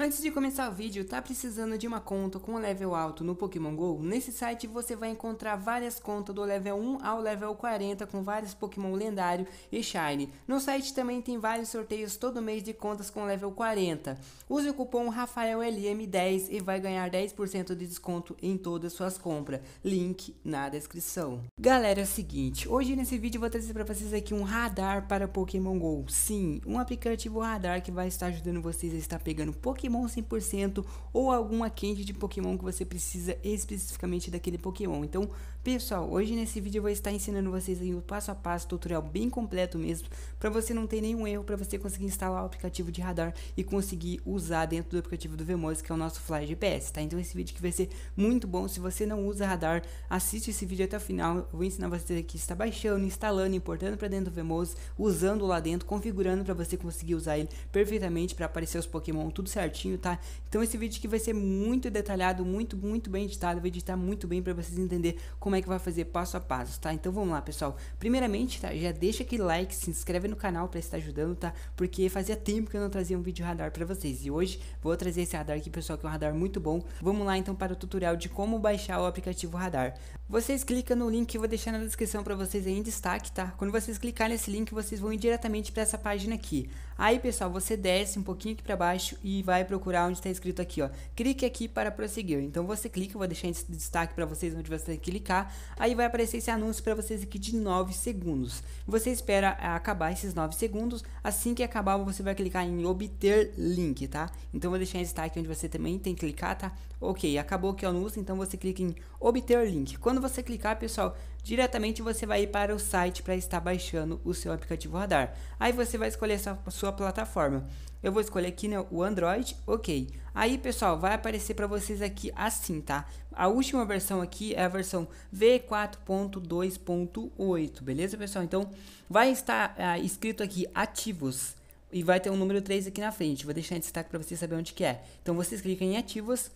Antes de começar o vídeo, tá precisando de uma conta com level alto no Pokémon GO? Nesse site você vai encontrar várias contas do level 1 ao level 40 com vários Pokémon lendário e Shine. No site também tem vários sorteios todo mês de contas com level 40. Use o cupom RafaelLM10 e vai ganhar 10% de desconto em todas suas compras. Link na descrição. Galera, é o seguinte, hoje nesse vídeo vou trazer para vocês aqui um radar para Pokémon GO. Sim, um aplicativo radar que vai estar ajudando vocês a estar pegando Pokémon Pokémon 100% ou alguma quente de Pokémon que você precisa especificamente daquele Pokémon. Então, pessoal, hoje nesse vídeo eu vou estar ensinando vocês aí o passo a passo, tutorial bem completo mesmo, para você não ter nenhum erro, para você conseguir instalar o aplicativo de radar e conseguir usar dentro do aplicativo do Vemos, que é o nosso Fly GPS, tá? Então esse vídeo que vai ser muito bom, se você não usa radar, assiste esse vídeo até o final, eu vou ensinar vocês aqui, está baixando, instalando, importando para dentro do Vemos, usando lá dentro, configurando para você conseguir usar ele perfeitamente para aparecer os Pokémon tudo certinho certinho, tá? Então esse vídeo aqui vai ser muito detalhado, muito, muito bem editado, vou editar muito bem para vocês entenderem como é que vai fazer passo a passo, tá? Então vamos lá, pessoal. Primeiramente, tá? Já deixa aquele like, se inscreve no canal para estar ajudando, tá? Porque fazia tempo que eu não trazia um vídeo radar para vocês e hoje vou trazer esse radar aqui, pessoal, que é um radar muito bom. Vamos lá então para o tutorial de como baixar o aplicativo radar. Vocês clicam no link que eu vou deixar na descrição para vocês aí em destaque, tá? Quando vocês clicarem nesse link, vocês vão ir diretamente para essa página aqui. Aí, pessoal, você desce um pouquinho aqui para baixo e vai vai procurar onde está escrito aqui, ó. Clique aqui para prosseguir. Então você clica, eu vou deixar esse destaque para vocês onde você clicar. Aí vai aparecer esse anúncio para vocês aqui de 9 segundos. Você espera eh, acabar esses 9 segundos. Assim que acabar, você vai clicar em obter link, tá? Então vou deixar em destaque onde você também tem que clicar, tá? Ok, acabou aqui o anúncio, então você clica em obter link. Quando você clicar, pessoal, diretamente você vai ir para o site para estar baixando o seu aplicativo radar. Aí você vai escolher a sua plataforma. Eu vou escolher aqui né, o Android, ok. Aí, pessoal, vai aparecer para vocês aqui assim, tá? A última versão aqui é a versão V4.2.8, beleza, pessoal? Então, vai estar ah, escrito aqui ativos e vai ter um número 3 aqui na frente. Vou deixar em destaque para vocês saberem onde que é. Então, vocês clicam em ativos,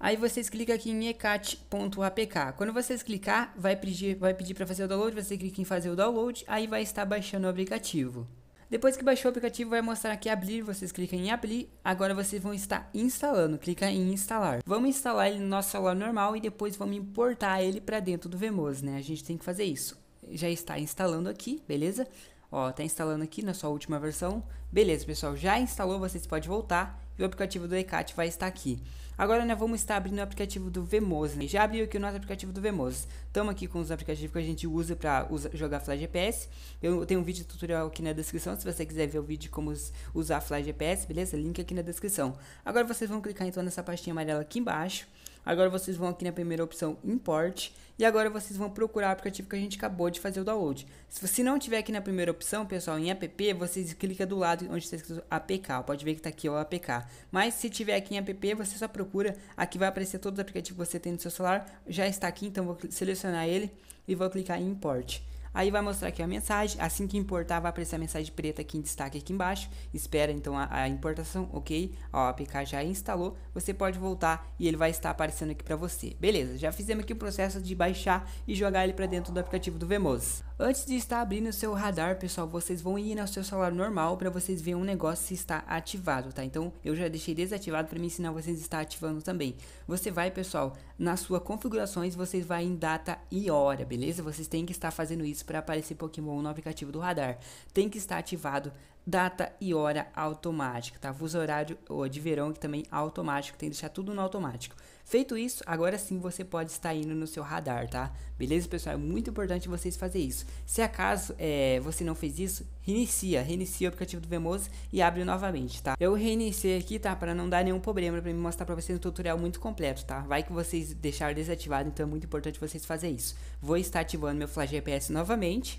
Aí vocês clicam aqui em ecat.apk. Quando vocês clicar, vai pedir vai para fazer o download, você clica em fazer o download, aí vai estar baixando o aplicativo. Depois que baixou o aplicativo, vai mostrar aqui abrir, vocês clicam em abrir. Agora vocês vão estar instalando, clica em instalar. Vamos instalar ele no nosso celular normal e depois vamos importar ele para dentro do Vemos, né? A gente tem que fazer isso. Já está instalando aqui, beleza? Ó, tá instalando aqui na sua última versão. Beleza, pessoal, já instalou, vocês podem voltar e o aplicativo do ECAT vai estar aqui. Agora nós né, vamos estar abrindo o aplicativo do Vemos. Né? Já abriu aqui o nosso aplicativo do Vemos. Estamos aqui com os aplicativos que a gente usa para jogar Flash GPS. Eu tenho um vídeo tutorial aqui na descrição, se você quiser ver o vídeo de como usar Flash GPS, beleza? Link aqui na descrição. Agora vocês vão clicar então nessa pastinha amarela aqui embaixo. Agora vocês vão aqui na primeira opção Import e agora vocês vão procurar o aplicativo que a gente acabou de fazer o download. Se você não tiver aqui na primeira opção, pessoal, em app, vocês clicam do lado onde está escrito APK. Pode ver que está aqui o APK. Mas se tiver aqui em app, você só procura, aqui vai aparecer todos os aplicativos que você tem no seu celular, já está aqui, então vou selecionar ele e vou clicar em import. Aí vai mostrar aqui a mensagem. Assim que importar, vai aparecer a mensagem preta aqui em destaque aqui embaixo. Espera então a, a importação, ok? Ó, a APK já instalou. Você pode voltar e ele vai estar aparecendo aqui para você. Beleza, já fizemos aqui o processo de baixar e jogar ele para dentro do aplicativo do Vemos. Antes de estar abrindo o seu radar, pessoal, vocês vão ir no seu celular normal para vocês verem um negócio se está ativado, tá? Então eu já deixei desativado para me ensinar vocês a estar ativando também. Você vai, pessoal, nas suas configurações, vocês vai em data e hora, beleza? Vocês têm que estar fazendo isso para aparecer Pokémon no aplicativo do radar. Tem que estar ativado data e hora automática, tá? Fuso horário de verão que também automático, tem que deixar tudo no automático. Feito isso, agora sim você pode estar indo no seu radar, tá? Beleza, pessoal? É muito importante vocês fazer isso. Se acaso é, você não fez isso, reinicia, reinicia o aplicativo do Vemoso e abre novamente, tá? Eu reiniciei aqui, tá? Para não dar nenhum problema, para mostrar para vocês um tutorial muito completo, tá? Vai que vocês deixaram desativado, então é muito importante vocês fazer isso. Vou estar ativando meu Flash GPS novamente.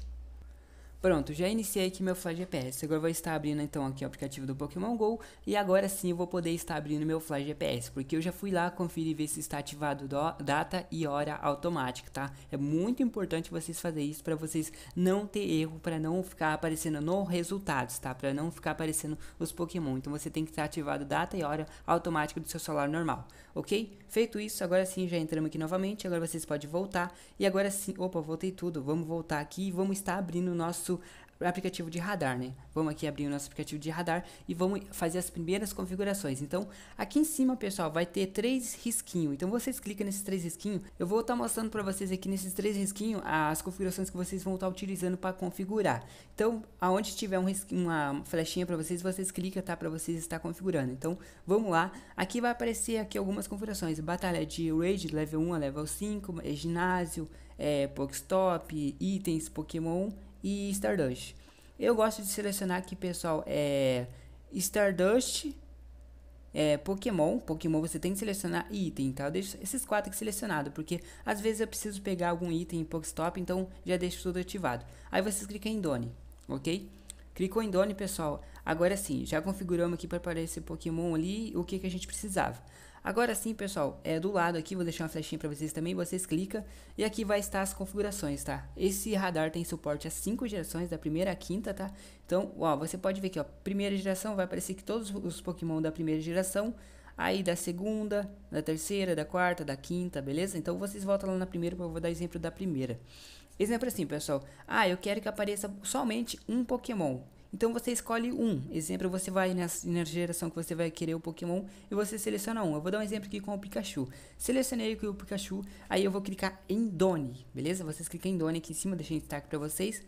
Pronto, já iniciei aqui meu Flash GPS. Agora eu vou estar abrindo então aqui o aplicativo do Pokémon GO e agora sim eu vou poder estar abrindo meu Flash GPS, porque eu já fui lá conferir ver se está ativado data e hora automática, tá? É muito importante vocês fazerem isso para vocês não ter erro, para não ficar aparecendo no resultados, tá? Para não ficar aparecendo os Pokémon. Então você tem que estar ativado data e hora automática do seu celular normal ok? Feito isso, agora sim já entramos aqui novamente, agora vocês podem voltar e agora sim, opa, voltei tudo, vamos voltar aqui e vamos estar abrindo o nosso o é aplicativo de radar, né? Vamos aqui abrir o nosso aplicativo de radar e vamos fazer as primeiras configurações. Então, aqui em cima, pessoal, vai ter três risquinhos. Então, vocês clicam nesses três risquinhos. Eu vou estar tá mostrando para vocês aqui nesses três risquinhos as configurações que vocês vão estar tá utilizando para configurar. Então, aonde tiver um uma flechinha para vocês, vocês clicam, tá? Para vocês estar configurando. Então, vamos lá. Aqui vai aparecer aqui algumas configurações. Batalha de Raid, level 1 a level 5, ginásio, é, Pokestop, itens, Pokémon e Stardust. Eu gosto de selecionar aqui, pessoal, é Stardust, é, Pokémon. Pokémon você tem que selecionar item, tá? Eu deixo esses quatro aqui selecionados, porque às vezes eu preciso pegar algum item em Pokestop, então já deixo tudo ativado. Aí vocês clicam em Done, ok? Clicou em Done, pessoal. Agora sim, já configuramos aqui para aparecer Pokémon ali o que, que a gente precisava. Agora sim, pessoal, é do lado aqui, vou deixar uma flechinha para vocês também, vocês clicam e aqui vai estar as configurações, tá? Esse radar tem suporte a cinco gerações, da primeira à quinta, tá? Então, ó, você pode ver aqui, ó, primeira geração, vai aparecer que todos os Pokémon da primeira geração, aí da segunda, da terceira, da quarta, da quinta, beleza? Então vocês voltam lá na primeira, eu vou dar exemplo da primeira. Exemplo assim, pessoal. Ah, eu quero que apareça somente um Pokémon. Então você escolhe um. Exemplo, você vai nessa, geração que você vai querer o Pokémon e você seleciona um. Eu vou dar um exemplo aqui com o Pikachu. Selecionei aqui o Pikachu, aí eu vou clicar em Doni, beleza? Vocês clicam em Doni aqui em cima, deixei em destaque para vocês.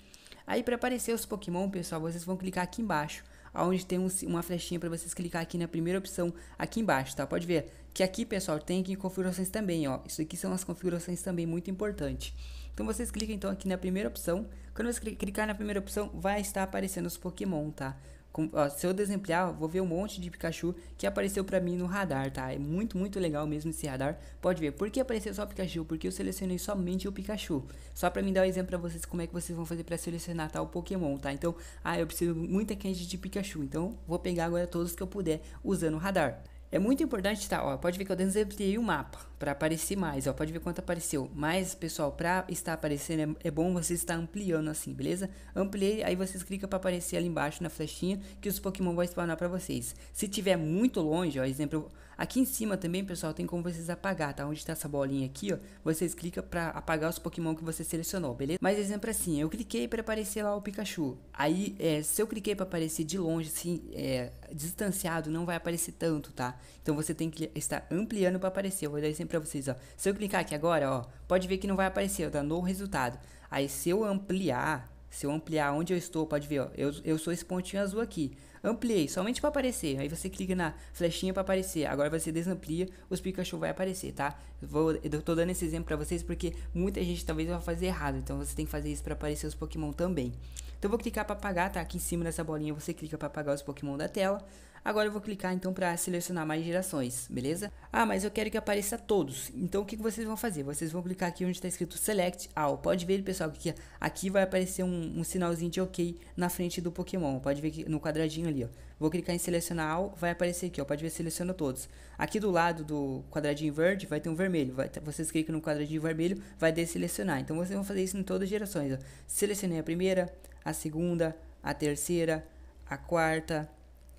Aí para aparecer os Pokémon, pessoal, vocês vão clicar aqui embaixo onde tem um, uma flechinha para vocês clicar aqui na primeira opção aqui embaixo, tá? Pode ver que aqui, pessoal, tem aqui configurações também, ó. Isso aqui são as configurações também muito importante. Então vocês clicam então aqui na primeira opção. Quando você clicar na primeira opção, vai estar aparecendo os Pokémon, tá? Com, ó, se eu desemplear, vou ver um monte de Pikachu que apareceu pra mim no radar, tá? É muito, muito legal mesmo esse radar. Pode ver, por que apareceu só Pikachu? Porque eu selecionei somente o Pikachu. Só pra mim dar um exemplo pra vocês como é que vocês vão fazer pra selecionar tal Pokémon, tá? Então, ah, eu preciso muita candy de Pikachu, então vou pegar agora todos que eu puder usando o radar. É muito importante, tá? Ó, pode ver que eu desempleei o mapa para aparecer mais, ó. Pode ver quanto apareceu. Mas, pessoal, para estar aparecendo, é, é, bom você estar ampliando assim, beleza? Ampliei, aí vocês clicam para aparecer ali embaixo na flechinha que os Pokémon vão spawnar para vocês. Se tiver muito longe, ó, exemplo, aqui em cima também, pessoal, tem como vocês apagar, tá? Onde está essa bolinha aqui, ó, vocês clicam para apagar os Pokémon que você selecionou, beleza? Mas, exemplo assim, eu cliquei para aparecer lá o Pikachu. Aí, é, se eu cliquei para aparecer de longe, assim, é, distanciado, não vai aparecer tanto, tá? Então, você tem que estar ampliando para aparecer. Eu vou dar exemplo aparecendo para vocês, ó. Se eu clicar aqui agora, ó, pode ver que não vai aparecer, dá tá no resultado. Aí se eu ampliar, se eu ampliar onde eu estou, pode ver, ó, eu, eu sou esse pontinho azul aqui. Ampliei, somente para aparecer. Aí você clica na flechinha para aparecer. Agora você desamplia, os Pikachu vai aparecer, tá? Eu, vou, eu tô dando esse exemplo para vocês porque muita gente talvez vai fazer errado. Então você tem que fazer isso para aparecer os Pokémon também. Então eu vou clicar para apagar, tá? Aqui em cima dessa bolinha você clica para apagar os Pokémon da tela. Agora eu vou clicar então para selecionar mais gerações, beleza? Ah, mas eu quero que apareça todos. Então o que, que vocês vão fazer? Vocês vão clicar aqui onde está escrito Select All. Pode ver, pessoal, que aqui, vai aparecer um, um, sinalzinho de OK na frente do Pokémon. Pode ver que no quadradinho ali, ó. Vou clicar em selecionar All, vai aparecer aqui, ó. Pode ver, seleciona todos. Aqui do lado do quadradinho verde vai ter um vermelho. Vai, vocês clicam no quadradinho vermelho, vai desselecionar. Então vocês vão fazer isso em todas as gerações, ó. Selecionei a primeira, a segunda, a terceira, a quarta,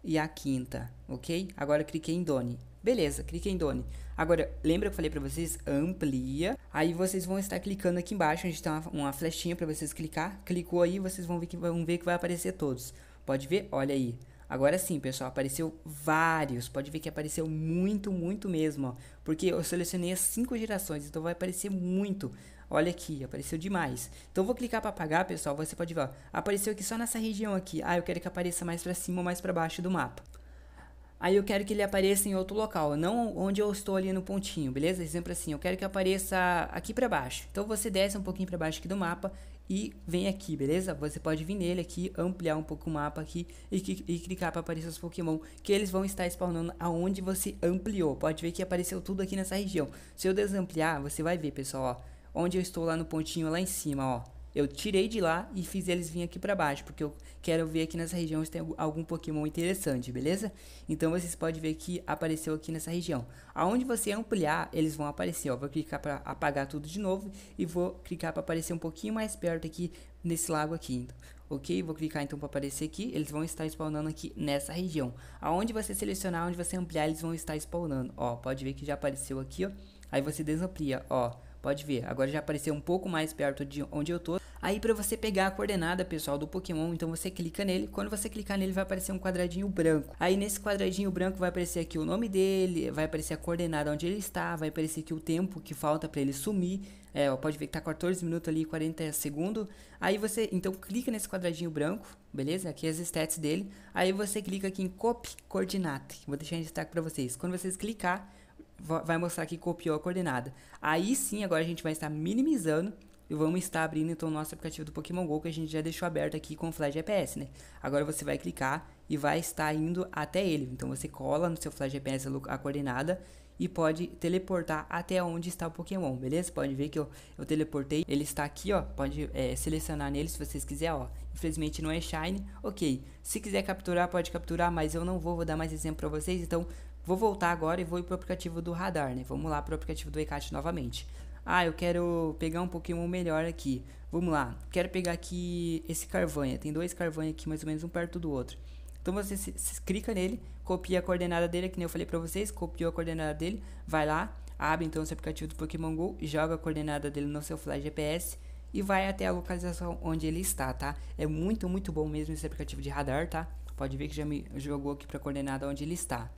e a quinta, ok? Agora cliquei em Done. Beleza, cliquei em Done. Agora, lembra que eu falei para vocês? Amplia. Aí vocês vão estar clicando aqui embaixo, onde tem uma, uma flechinha para vocês clicar. Clicou aí, vocês vão ver, que, vão ver que vai aparecer todos. Pode ver? Olha aí. Agora sim, pessoal, apareceu vários. Pode ver que apareceu muito, muito mesmo, ó. Porque eu selecionei as cinco gerações, então vai aparecer muito. Olha aqui, apareceu demais. Então vou clicar para apagar, pessoal. Você pode ver, ó, apareceu aqui só nessa região aqui. Ah, eu quero que apareça mais para cima ou mais para baixo do mapa. Aí eu quero que ele apareça em outro local, não onde eu estou ali no pontinho, beleza? Exemplo assim, eu quero que apareça aqui para baixo. Então você desce um pouquinho para baixo aqui do mapa e vem aqui, beleza? Você pode vir nele aqui, ampliar um pouco o mapa aqui e, e clicar para aparecer os Pokémon que eles vão estar spawnando aonde você ampliou. Pode ver que apareceu tudo aqui nessa região. Se eu desampliar, você vai ver, pessoal, ó, onde eu estou lá no pontinho lá em cima, ó. Eu tirei de lá e fiz eles vir aqui para baixo, porque eu quero ver aqui nessa região se tem algum Pokémon interessante, beleza? Então vocês podem ver que apareceu aqui nessa região. Aonde você ampliar, eles vão aparecer, ó. Vou clicar para apagar tudo de novo e vou clicar para aparecer um pouquinho mais perto aqui nesse lago aqui. Então, ok? Vou clicar então para aparecer aqui, eles vão estar spawnando aqui nessa região. Aonde você selecionar, onde você ampliar, eles vão estar spawnando. Ó, pode ver que já apareceu aqui, ó. Aí você desamplia, ó. Pode ver, agora já apareceu um pouco mais perto de onde eu tô, Aí para você pegar a coordenada pessoal do Pokémon, então você clica nele. Quando você clicar nele vai aparecer um quadradinho branco. Aí nesse quadradinho branco vai aparecer aqui o nome dele, vai aparecer a coordenada onde ele está, vai aparecer aqui o tempo que falta para ele sumir. É, pode ver que tá 14 minutos ali e 40 segundos. Aí você então clica nesse quadradinho branco, beleza? Aqui as stats dele. Aí você clica aqui em copy coordinate. Vou deixar em destaque para vocês. Quando vocês clicar vai mostrar que copiou a coordenada. Aí sim, agora a gente vai estar minimizando e vamos estar abrindo então o nosso aplicativo do Pokémon GO que a gente já deixou aberto aqui com o Flash GPS, né? Agora você vai clicar e vai estar indo até ele. Então você cola no seu Flash GPS a coordenada e pode teleportar até onde está o Pokémon, beleza? Pode ver que eu, eu teleportei, ele está aqui, ó, pode é, selecionar nele se vocês quiserem, ó. Infelizmente não é Shine, ok. Se quiser capturar, pode capturar, mas eu não vou, vou dar mais exemplo para vocês, então vou voltar agora e vou ir pro aplicativo do radar, né? Vamos lá pro aplicativo do Ecat novamente. Ah, eu quero pegar um Pokémon melhor aqui. Vamos lá, quero pegar aqui esse Carvanha. Tem dois Carvanha aqui, mais ou menos um perto do outro. Então você se, se, clica nele, copia a coordenada dele, que nem eu falei pra vocês, copiou a coordenada dele, vai lá, abre então o seu aplicativo do Pokémon GO, joga a coordenada dele no seu flash GPS e vai até a localização onde ele está, tá? É muito, muito bom mesmo esse aplicativo de radar, tá? Pode ver que já me jogou aqui pra coordenada onde ele está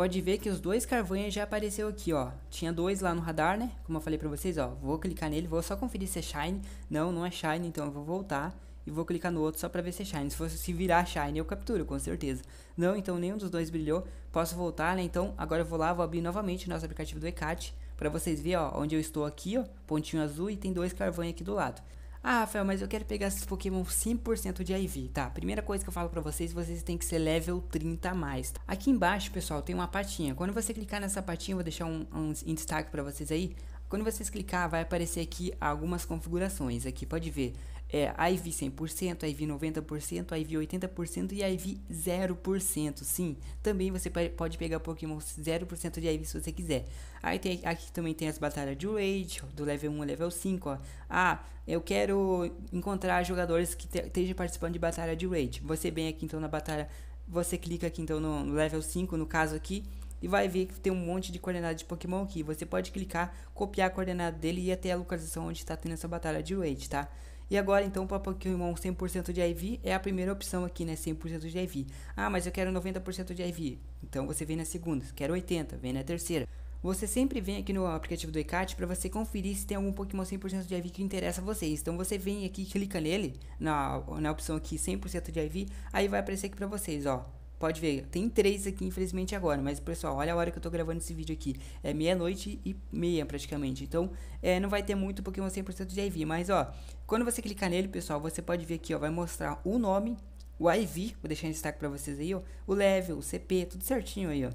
pode ver que os dois carvões já apareceu aqui, ó. Tinha dois lá no radar, né? Como eu falei pra vocês, ó. Vou clicar nele, vou só conferir se é Shine. Não, não é Shine, então eu vou voltar e vou clicar no outro só pra ver se é Shine. Se, fosse, se virar Shine, eu capturo, com certeza. Não, então nenhum dos dois brilhou. Posso voltar, né? Então, agora eu vou lá, vou abrir novamente o nosso aplicativo do ECAT pra vocês verem, ó, onde eu estou aqui, ó, pontinho azul e tem dois carvões aqui do lado. Ah, Rafael, mas eu quero pegar esses Pokémon 100% de IV. Tá, primeira coisa que eu falo pra vocês, vocês têm que ser level 30 a mais. Aqui embaixo, pessoal, tem uma patinha. Quando você clicar nessa patinha, vou deixar um, um em destaque pra vocês aí. Quando vocês clicar, vai aparecer aqui algumas configurações. Aqui, pode ver é IV 100%, IV 90%, IV 80% e IV 0%. Sim, também você pode pegar Pokémon 0% de IV se você quiser. Aí tem, aqui também tem as batalhas de Rage, do level 1 ao level 5. Ó. Ah, eu quero encontrar jogadores que estejam participando de batalha de Rage. Você vem aqui então na batalha, você clica aqui então no, no level 5, no caso aqui. E vai ver que tem um monte de coordenada de Pokémon aqui. Você pode clicar, copiar a coordenada dele e ir até a localização onde está tendo essa batalha de Rage, tá? E agora então para Pokémon 100% de IV é a primeira opção aqui, né? 100% de IV. Ah, mas eu quero 90% de IV. Então você vem na segunda, quero 80, vem na terceira. Você sempre vem aqui no aplicativo do Ecat para você conferir se tem algum Pokémon 100% de IV que interessa a vocês. Então você vem aqui, clica nele, na, na opção aqui 100% de IV, aí vai aparecer aqui para vocês, ó. Pode ver, tem três aqui, infelizmente, agora. Mas, pessoal, olha a hora que eu tô gravando esse vídeo aqui. É meia-noite e meia, praticamente. Então, é, não vai ter muito Pokémon 100% de IV. Mas, ó, quando você clicar nele, pessoal, você pode ver aqui, ó, vai mostrar o nome, o IV, vou deixar em destaque pra vocês aí, ó. O level, o CP, tudo certinho aí, ó.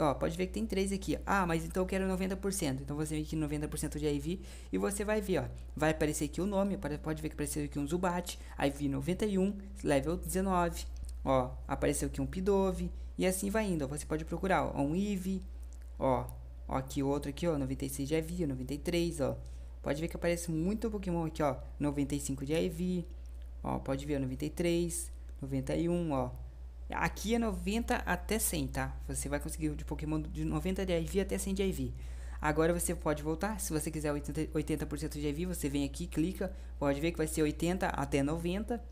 Ó, pode ver que tem três aqui. Ah, mas então eu quero 90%. Então você vem aqui 90% de IV e você vai ver, ó. Vai aparecer aqui o nome, pode ver que apareceu aqui um Zubat, IV 91, level 19, Ó, apareceu aqui um Pidove e assim vai indo. Ó, você pode procurar, ó, um IV, ó, ó, aqui outro aqui, ó, 96 de EV, 93, ó. Pode ver que aparece muito Pokémon aqui, ó, 95 de EV, ó, pode ver, 93, 91, ó. Aqui é 90 até 100, tá? Você vai conseguir de Pokémon de 90 de IV até 100 de IV. Agora você pode voltar, se você quiser 80%, 80 de IV, você vem aqui, clica, pode ver que vai ser 80 até 90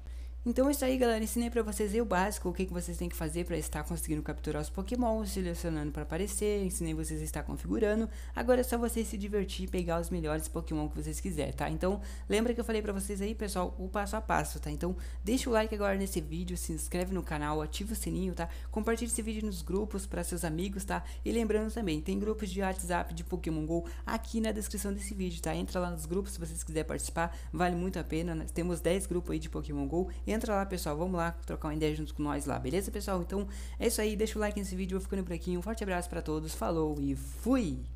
então é isso aí, galera. Ensinei pra vocês o básico, o que, que vocês têm que fazer para estar conseguindo capturar os Pokémon, selecionando para aparecer, ensinei vocês a estar configurando. Agora é só vocês se divertir e pegar os melhores Pokémon que vocês quiserem, tá? Então lembra que eu falei pra vocês aí, pessoal, o passo a passo, tá? Então deixa o like agora nesse vídeo, se inscreve no canal, ativa o sininho, tá? Compartilhe esse vídeo nos grupos para seus amigos, tá? E lembrando também, tem grupos de WhatsApp de Pokémon GO aqui na descrição desse vídeo, tá? Entra lá nos grupos se vocês quiserem participar, vale muito a pena. Né? temos 10 grupos aí de Pokémon GO entra lá, pessoal. Vamos lá trocar uma ideia junto com nós lá, beleza, pessoal? Então é isso aí. Deixa o like nesse vídeo. Eu vou ficando por aqui. Um forte abraço para todos. Falou e fui!